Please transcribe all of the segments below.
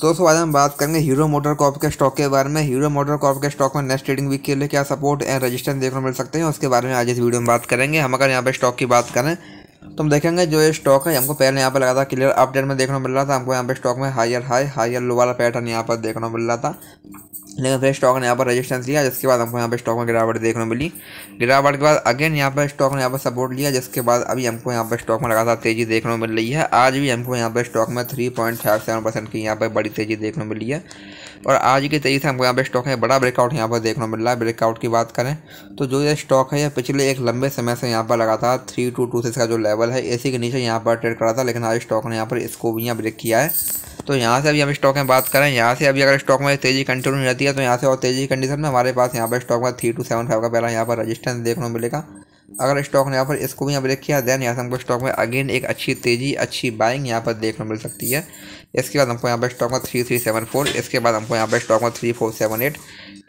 तो उसके बाद हम बात करेंगे हीरो मोटर कॉप के स्टॉक के बारे में हीरो मोटर कॉप के स्टॉक में नेक्स्ट ट्रेडिंग वीक के लिए क्या सपोर्ट एंड रजिस्टेंस देखने मिल सकते हैं उसके बारे में आज इस वीडियो में बात करेंगे हम अगर यहाँ पर स्टॉक की बात करें तो हम देखेंगे जो ये स्टॉक है हमको पहले यहाँ पर लगा था क्लियर अपडेट में देखने को मिल रहा था हमको यहाँ पे स्टॉक में हायर हाई हायर लो वाला पैटर्न यहाँ पर देखने को मिल रहा था लेकिन फिर स्टॉक ने यहाँ पर रेजिस्टेंस लिया जिसके बाद हमको यहाँ पर स्टॉक में गिरावट देखने को मिली गिरावट के बाद अगेन यहाँ पर स्टॉक ने यहाँ पर सपोर्ट लिया जिसके बाद अभी हमको यहाँ पर स्टॉक में लगातार तेजी देखने को मिल रही है आज भी हमको यहाँ पर स्टॉक में three point five seven percent की यहाँ पर बड़ी तेजी देखने को मिली है और आज की से हमको यहाँ पे स्टॉक है बड़ा ब्रेकआउट यहाँ पर देखने को मिल रहा है ब्रेकआउट की बात करें तो जो ये स्टॉक है ये पिछले एक लंबे समय से यहाँ पर लगातार थ्री टू टू सिक्स का जो लेवल है एसी के नीचे यहाँ पर ट्रेड करा था लेकिन आज स्टॉक ने यहाँ पर इसको भी यहाँ ब्रेक किया है तो यहाँ से अभी हम स्टॉक में बात करें यहाँ से अभी अगर स्टॉक में तेजी कंटिन्यू रहती है तो यहाँ से और तेजी कंडीशन में हमारे पास यहाँ पर स्टॉक में थ्री टू सेवन फाइव का पहला यहाँ पर रजिस्टेंस देखने को मिलेगा अगर स्टॉक ने यहाँ पर इसको भी यहाँ पर किया देन यहाँ से हमको स्टॉक में अगेन एक अच्छी तेज़ी अच्छी बाइंग यहाँ पर देखने मिल सकती है इसके बाद हमको यहाँ पर स्टॉक में थ्री थ्री सेवन फोर इसके बाद हमको यहाँ पर स्टॉक में three four seven eight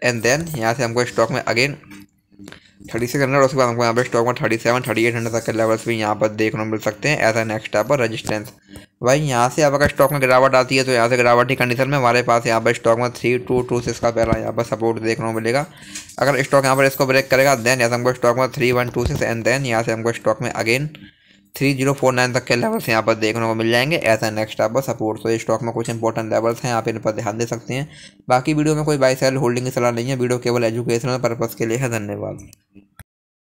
and then यहाँ से हमको स्टॉक में अगेन थर्टी सिक्स हंड्रेड उसके बाद हमको यहाँ पर स्टॉक में thirty seven thirty eight hundred तक के लेवल्स भी यहाँ पर देखने को मिल सकते हैं एज ए नेक्स्ट टाइप पर रजिस्टेंस भाई यहाँ से आप अगर स्टॉक में गिरावट आती है तो यहाँ से गिरावट की कंडीशन में हमारे पास यहाँ पर स्टॉक में थ्री टू टू सिक्स का पहला यहाँ पर सपोर्ट देखने को मिलेगा अगर स्टॉक यहाँ पर इसको ब्रेक करेगा देन यहाँ से हमको स्टॉक में three one two six and then यहाँ से हमको स्टॉक में again three zero four nine तक के लेवल्स यहाँ पर देखने को मिल जाएंगे ऐसा नेक्स्ट आप सपोर्ट तो स्टॉक में कुछ इंपॉर्टेंट लेवल्स हैं आप इन पर ध्यान दे सकते हैं बाकी वीडियो में कोई बाई सेल होल्डिंग की सलाह नहीं है वीडियो केवल एजुकेशनल पर्पज़ के लिए है धन्यवाद